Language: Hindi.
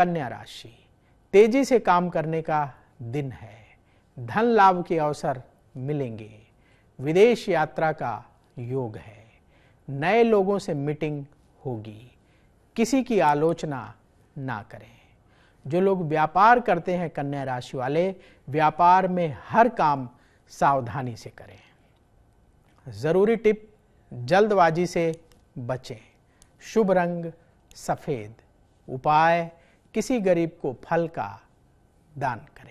कन्या राशि तेजी से काम करने का दिन है धन लाभ के अवसर मिलेंगे विदेश यात्रा का योग है नए लोगों से मीटिंग होगी किसी की आलोचना ना करें जो लोग व्यापार करते हैं कन्या राशि वाले व्यापार में हर काम सावधानी से करें ज़रूरी टिप जल्दबाजी से बचें शुभ रंग सफ़ेद उपाय किसी गरीब को फल का दान करें